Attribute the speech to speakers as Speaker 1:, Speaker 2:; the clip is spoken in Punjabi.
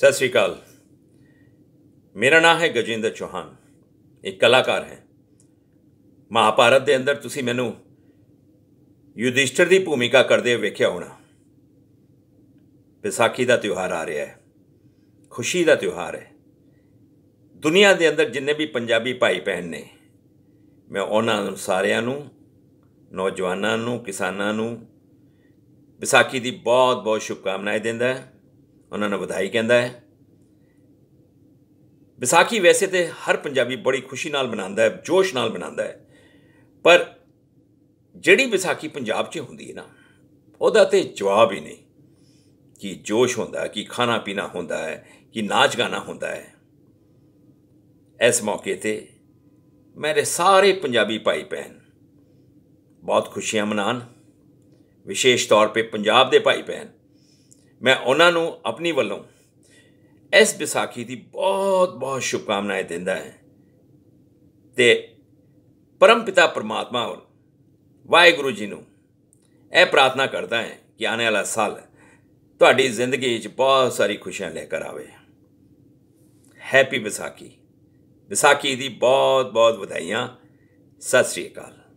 Speaker 1: ਸਤਿ ਸ਼੍ਰੀ ਅਕਾਲ ਮੇਰਾ ਨਾਮ ਹੈ ਗਜਿੰਦਰ ਚੋਹਾਨ ਇੱਕ ਕਲਾਕਾਰ ਹੈ ਮਹਾਭਾਰਤ ਦੇ ਅੰਦਰ ਤੁਸੀਂ ਮੈਨੂੰ ਯੁਧਿਸ਼ਟਰ ਦੀ ਭੂਮਿਕਾ ਕਰਦੇ ਵੇਖਿਆ ਹੋਣਾ ਵਿਸਾਖੀ ਦਾ ਤਿਉਹਾਰ ਆ ਰਿਹਾ ਹੈ ਖੁਸ਼ੀ ਦਾ ਤਿਉਹਾਰ ਹੈ ਦੁਨੀਆ ਦੇ ਅੰਦਰ ਜਿੰਨੇ ਵੀ ਪੰਜਾਬੀ ਭਾਈ ਭੈਣ ਨੇ ਮੈਂ ਉਹਨਾਂ ਨੂੰ ਸਾਰਿਆਂ ਨੂੰ ਨੌਜਵਾਨਾਂ ਨੂੰ ਕਿਸਾਨਾਂ ਨੂੰ ਵਿਸਾਖੀ ਦੀ ਬਹੁਤ ਬਹੁਤ ਸ਼ੁਭਕਾਮਨਾਵਾਂ ਦਿੰਦਾ ਹਾਂ ਉਹਨਾਂ ਨੂੰ ਵਧਾਈ ਕਹਿੰਦਾ ਹੈ ਵਿਸਾਖੀ ਵੈਸੇ ਤੇ ਹਰ ਪੰਜਾਬੀ ਬੜੀ ਖੁਸ਼ੀ ਨਾਲ ਮਨਾਉਂਦਾ ਹੈ ਜੋਸ਼ ਨਾਲ ਮਨਾਉਂਦਾ ਹੈ ਪਰ ਜਿਹੜੀ ਵਿਸਾਖੀ ਪੰਜਾਬ 'ਚ ਹੁੰਦੀ ਹੈ ਨਾ ਉਹਦਾ ਤੇ ਜਵਾਬ ਹੀ ਨਹੀਂ ਕਿ ਜੋਸ਼ ਹੁੰਦਾ ਹੈ ਕਿ ਖਾਣਾ ਪੀਣਾ ਹੁੰਦਾ ਹੈ ਕਿ ਨਾਚ ਗਾਣਾ ਹੁੰਦਾ ਹੈ ਇਸ ਮੌਕੇ ਤੇ ਮੇਰੇ ਸਾਰੇ ਪੰਜਾਬੀ ਭਾਈ ਭੈਣ ਬਹੁਤ ਖੁਸ਼ੀਆਂ ਮਨਾਣ ਵਿਸ਼ੇਸ਼ ਤੌਰ ਤੇ ਪੰਜਾਬ ਦੇ ਭਾਈ ਭੈਣ ਮੈਂ ਉਹਨਾਂ ਨੂੰ ਆਪਣੀ ਵੱਲੋਂ ਇਸ ਵਿਸਾਖੀ ਦੀ ਬਹੁਤ ਬਹੁਤ ਸ਼ੁਭਕਾਮਨਾਵਾਂ ਦਿੰਦਾ ਹਾਂ ਤੇ ਪਰਮ ਪਿਤਾ ਪਰਮਾਤਮਾ ਵਾਹਿਗੁਰੂ ਜੀ ਨੂੰ ਇਹ ਪ੍ਰਾਰਥਨਾ ਕਰਦਾ ਹਾਂ ਕਿ ਆਉਣ ਵਾਲਾ ਸਾਲ ਤੁਹਾਡੀ ਜ਼ਿੰਦਗੀ 'ਚ ਬਹੁਤ ਸਾਰੀ ਖੁਸ਼ੀਆਂ ਲੈ ਕੇ ਆਵੇ ਹੈਪੀ ਵਿਸਾਖੀ ਵਿਸਾਖੀ ਦੀ ਬਹੁਤ ਬਹੁਤ ਵਧਾਈਆਂ ਸਤਿ ਸ੍ਰੀ ਅਕਾਲ